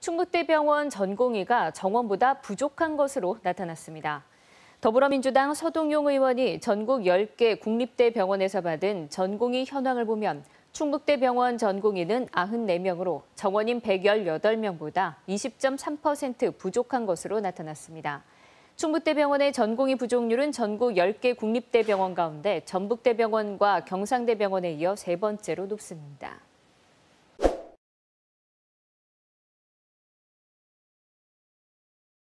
충북대병원 전공의가 정원보다 부족한 것으로 나타났습니다. 더불어민주당 서동용 의원이 전국 10개 국립대 병원에서 받은 전공의 현황을 보면 충북대병원 전공의는 94명으로 정원인 118명보다 20.3% 부족한 것으로 나타났습니다. 충북대병원의 전공의 부족률은 전국 10개 국립대병원 가운데 전북대병원과 경상대병원에 이어 세 번째로 높습니다.